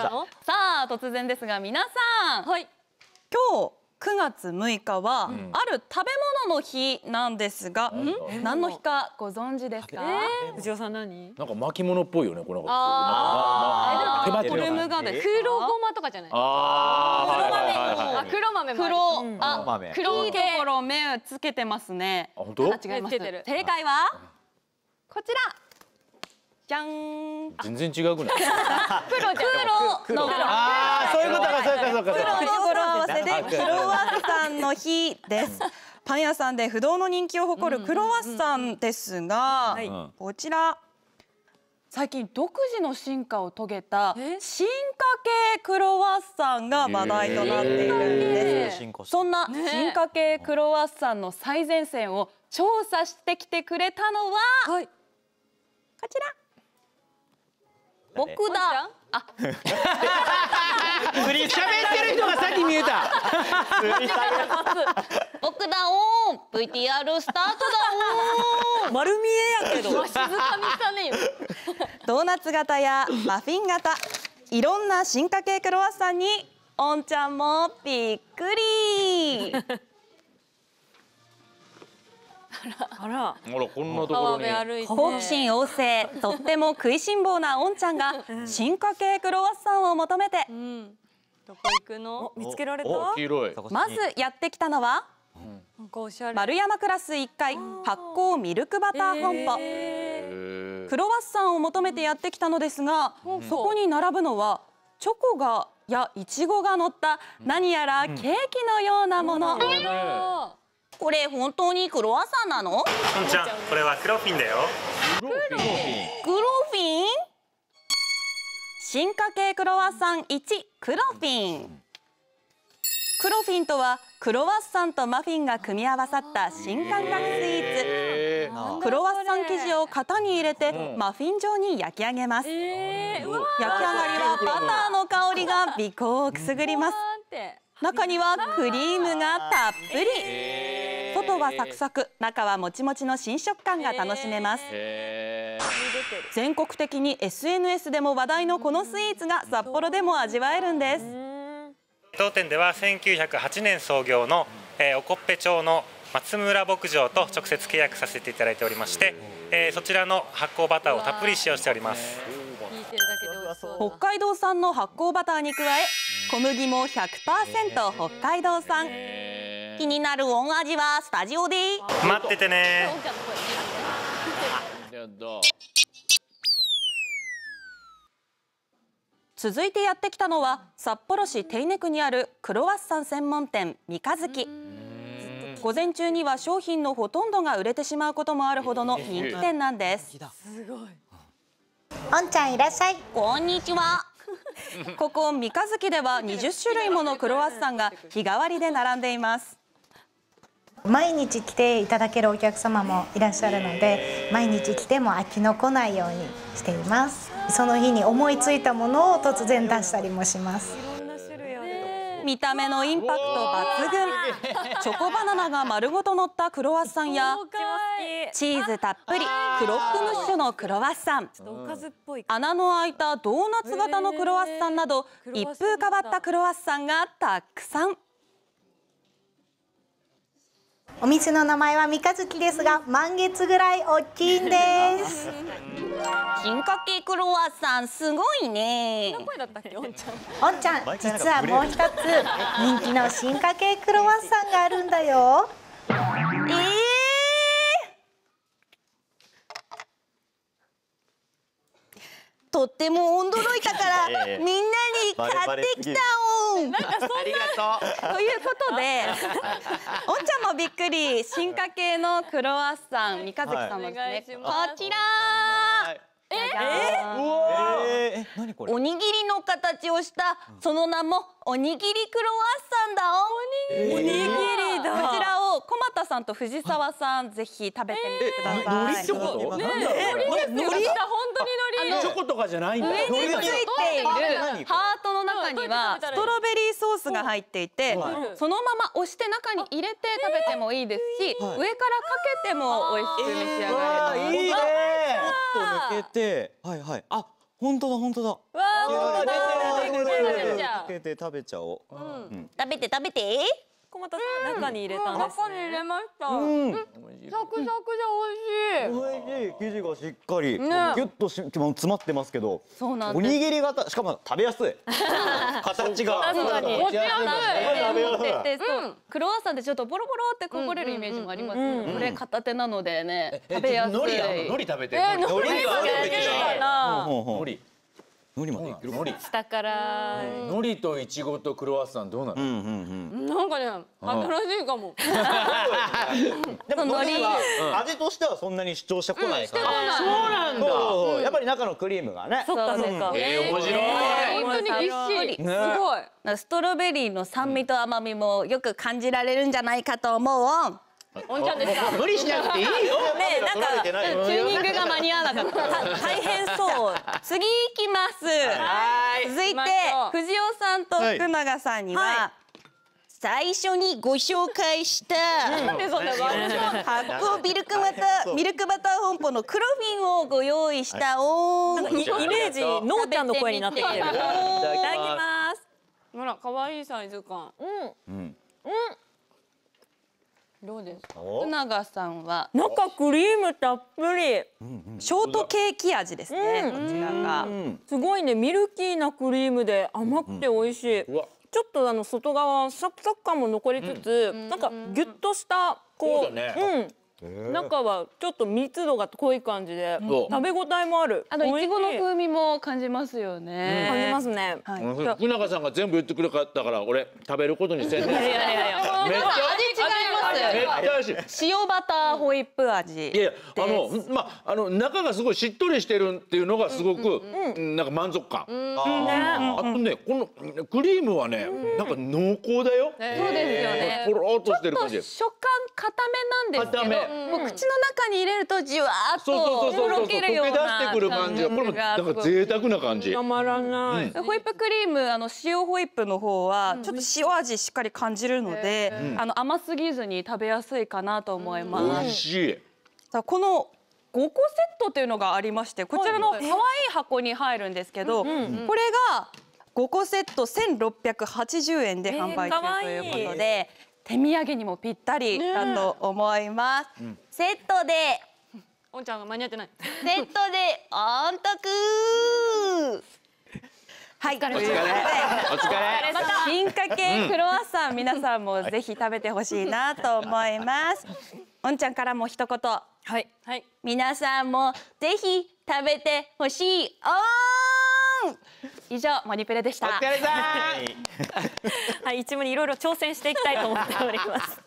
さあ突然ですが皆さん、はい、今日9月6日は、うん、ある食べ物の日なんですが、うん、何の日かご存知ですか、えー、藤尾さん何なんか巻物っぽいよねこれなんああフォル黒ごまとかじゃないあ黒豆黒豆あ黒いところ目つけてますねあ本当あ違います正解はこちらじゃん。全然違うくない。黒の。ああ、そういうことか、そうか、そうか。黒語呂合わせで、クロワッサンの日です。パン屋さんで不動の人気を誇るクロワッサンですが、こちら。最近独自の進化を遂げた進化系クロワッサンが話題となっているんです、えー、そんな進化系クロワッサンの最前線を調査してきてくれたのは、はい、こちら方で僕だあ喋ってる人がさっき見えた 僕だお VTR スタートだお丸見えやけど静 かにしね ドーナツ型やマフィン型いろんな進化系クロワッサンにおんちゃんもびっくりあららこんなところに好奇心旺盛 とっても食いしん坊なおんちゃんが進化系クロワッサンを求めて、うん、どこ行くの見つけられたまずやってきたのは、うん、丸山クラス1階発酵ミルクバター本舗、えー、クロワッサンを求めてやってきたのですが、うん、そこに並ぶのはチョコがやいちごが乗った何やらケーキのようなもの、これ本当にクロワッサンなのこんちゃんこれはクロフィンだよクロフィンクロフィン進化系クロワッサン1クロフィンクロフィンとはクロワッサンとマフィンが組み合わさった新感覚スイーツクロワッサン生地を型に入れてマフィン状に焼き上げます焼き上がりはバターの香りが鼻孔をくすぐります中にはクリームがたっぷり外はサクサク中はもちもちの新食感が楽しめます全国的に SNS でも話題のこのスイーツが札幌でも味わえるんです当店では1908年創業の、えー、おこっぺ町の松村牧場と直接契約させていただいておりまして、えー、そちらの発酵バターをたっぷり使用しております北海道産の発酵バターに加え小麦も100%北海道産気になる恩味はスタジオで待っててね続いてやってきたのは札幌市手稲区にあるクロワッサン専門店三日月午前中には商品のほとんどが売れてしまうこともあるほどの人気店なんですすごいおんちゃんいらっしゃいこんにちは ここ三日月では20種類ものクロワッサンが日替わりで並んでいます毎日来ていただけるお客様もいらっしゃるので毎日来ても飽きのこないようにしていますその日に思いついたものを突然出したりもします見た目のインパクト抜群 チョコバナナが丸ごと乗ったクロワッサンやチーズたっぷりクロックムッシュのクロワッサン穴の開いたドーナツ型のクロワッサンなど一風変わったクロワッサンがたくさんお店の名前は三日月ですが満月ぐらい大きいんです 金かけクロワッサンすごいねおんちゃん実はもう一つ 人気の進化系クロワッサンがあるんだよとっても驚いたから みんなに買ってきたおんありがとうということで おんちゃんもびっくり進化系のクロワッサン三日月さんもですね、こちらえええー、おにぎりの形をしたその名もおにぎりクロワッサンだおにぎりんと藤沢さんぜひ食べてみてください。海苔ってこと？ね、海苔ですよ。本当に海苔。チョコとかじゃないんだ。についているハートの中にはストロベリーソースが入っていて、そのまま押して中に入れて食べてもいいですし、上からかけても美味しく召し上がれます。いいね。ちょっと抜けて、はいはい。あ、本当だ本当だ。わあ、本当だ。て食べちゃおう。食べて食べて。小俣さん、中に入れたんです、ね、中に入れました、うん、サクサクで美味しい美味しい生地がしっかり、ね、ギュッとし詰まってますけどそうなんおにぎり型しかも食べやすい 形が確かに持ちやすいクロワッサンってちょっとボロボロってこぼれるイメージもありますどこれ片手なのでね食べやすい海苔食べて海苔は海苔海苔までいける海苔下から海苔とイチゴとクロワッサンどうなの、うんうんうん、なんかね新しいかもでも海苔は味としてはそんなに主張してこないから、うん、そうなんだやっぱり中のクリームがねそっかそっか、えー、面白い、えー、本当にぎっしり、ね、すごいストロベリーの酸味と甘みもよく感じられるんじゃないかと思うおんちゃんですか無理しなくていいよねなんかチューニングが間に合わなかった大変そう次いきますはい続いて藤尾さんと福永さんには、はい最初にご紹介した、発酵ミルクバターミルクバター本舗のクロフィンをご用意したお、イメージのーちゃんの声になってきてるいただきますあら可愛いサイズ感うんうん、うんどうですか福永さんは中クリームたっぷり、ショートケーキ味ですね、うん、こちらが、すごいねミルキーなクリームで甘くて美味しい、うん、ちょっとあの外側サクサク感も残りつつ、うん、なんかギュッとしたこうう、ね、うん中はちょっと密度が濃い感じで、食べ応えもある。あといちごの風味も感じますよね。感じますね。はい。福永さんが全部言ってくれたから、俺食べることに専念。いやいやいや。めっちゃ味塩バターホイップ味いやいやあのまああの中がすごいしっとりしてるっていうのがすごくなんか満足感あとねこのクリームはねなんか濃厚だよそうですよねポロっとしてる感じ食感硬めなんですけど口の中に入れるとじわっととろけるような溶け出してくる感じがこれもなんか贅沢な感じたまらないホイップクリームあの塩ホイップの方はちょっと塩味しっかり感じるのであの甘すぎずに食べやすやすいかなと思います。美味しい。さあこの5個セットというのがありましてこちらの可愛い箱に入るんですけど、これが5個セット1680円で販売中ということで、手土産にもぴったりだと思います、ね、セットでおんちゃんが間に合ってないセットでおんとくはい、お疲れ。お疲れ。進化系クロワッサン、皆さんもぜひ食べてほしいなと思います。おんちゃんからも一言。はい。はい。皆さんもぜひ食べてほしい。おん。以上モニプレでした。お疲れさん。はい、一問にいろいろ挑戦していきたいと思っております。